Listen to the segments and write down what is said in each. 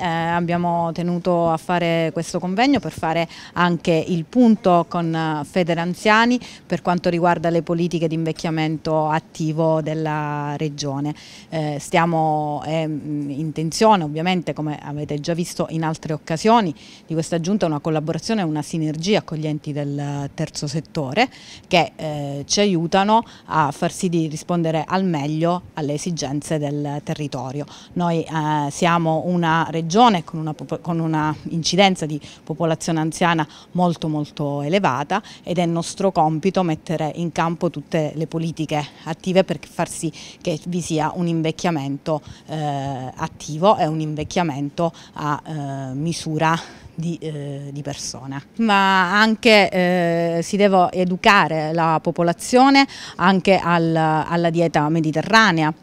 eh, abbiamo tenuto a fare questo convegno per fare anche il punto con eh, Federanziani per quanto riguarda le politiche di invecchiamento attivo della regione. Eh, stiamo eh, mm, intenzione ovviamente come avete già visto in altre occasioni di questa giunta una collaborazione e una sinergia con gli enti del eh, terzo settore che eh, ci aiutano a far sì di rispondere al meglio alle esigenze del territorio. Noi eh, siamo una regione regione con una, con una incidenza di popolazione anziana molto molto elevata ed è nostro compito mettere in campo tutte le politiche attive per far sì che vi sia un invecchiamento eh, attivo e un invecchiamento a eh, misura di, eh, di, persone. Ma anche eh, si deve educare la popolazione anche al, alla dieta mediterranea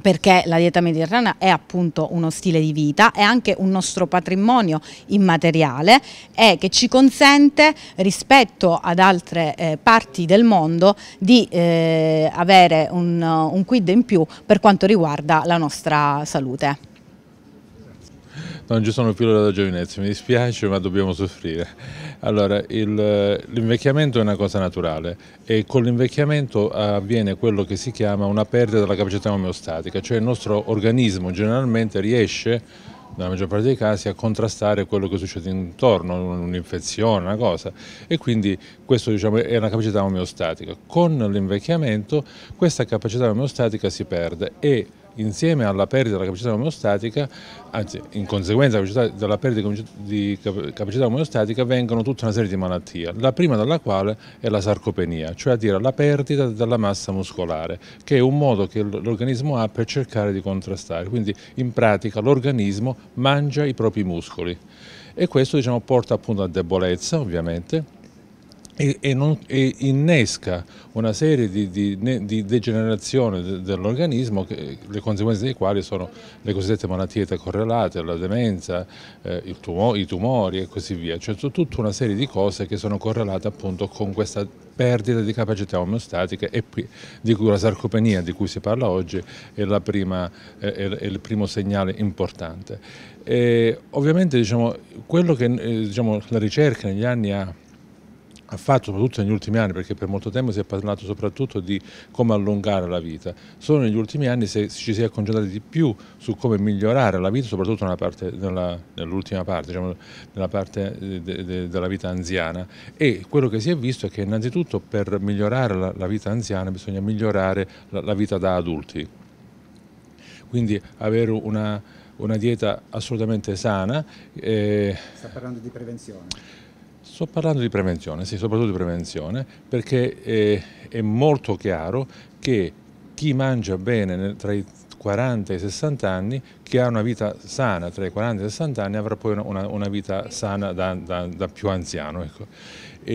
perché la dieta mediterranea è appunto uno stile di vita, è anche un nostro patrimonio immateriale e che ci consente rispetto ad altre eh, parti del mondo di eh, avere un, un quid in più per quanto riguarda la nostra salute non ci sono più le giovinezza, mi dispiace ma dobbiamo soffrire. Allora, l'invecchiamento è una cosa naturale e con l'invecchiamento avviene quello che si chiama una perdita della capacità omeostatica, cioè il nostro organismo generalmente riesce nella maggior parte dei casi, a contrastare quello che succede intorno, un'infezione, una cosa. E quindi questa diciamo, è una capacità omeostatica. Con l'invecchiamento questa capacità omeostatica si perde e insieme alla perdita della capacità omeostatica, anzi in conseguenza della perdita di capacità omeostatica vengono tutta una serie di malattie, la prima della quale è la sarcopenia, cioè a dire la perdita della massa muscolare, che è un modo che l'organismo ha per cercare di contrastare, quindi in pratica l'organismo mangia i propri muscoli e questo diciamo, porta appunto a debolezza ovviamente e, e, non, e, innesca una serie di, di, di degenerazione dell'organismo, le conseguenze dei quali sono le cosiddette malattie correlate, la demenza, eh, tumo, i tumori e così via, cioè tutta una serie di cose che sono correlate appunto con questa perdita di capacità omeostatica e di cui la sarcopenia di cui si parla oggi è, prima, è, è il primo segnale importante. E ovviamente diciamo, quello che eh, diciamo, la ricerca negli anni ha ha fatto soprattutto negli ultimi anni, perché per molto tempo si è parlato soprattutto di come allungare la vita, solo negli ultimi anni ci si è concentrati di più su come migliorare la vita, soprattutto nell'ultima parte, diciamo, nella parte eh, de, de, della vita anziana e quello che si è visto è che innanzitutto per migliorare la, la vita anziana bisogna migliorare la, la vita da adulti, quindi avere una, una dieta assolutamente sana. Eh... Sta parlando di prevenzione. Sto parlando di prevenzione, sì, soprattutto di prevenzione, perché è, eh, è molto chiaro che chi mangia bene tra i 40 e i 60 anni, chi ha una vita sana tra i 40 e i 60 anni avrà poi una, una vita sana da, da, da più anziano. Ecco.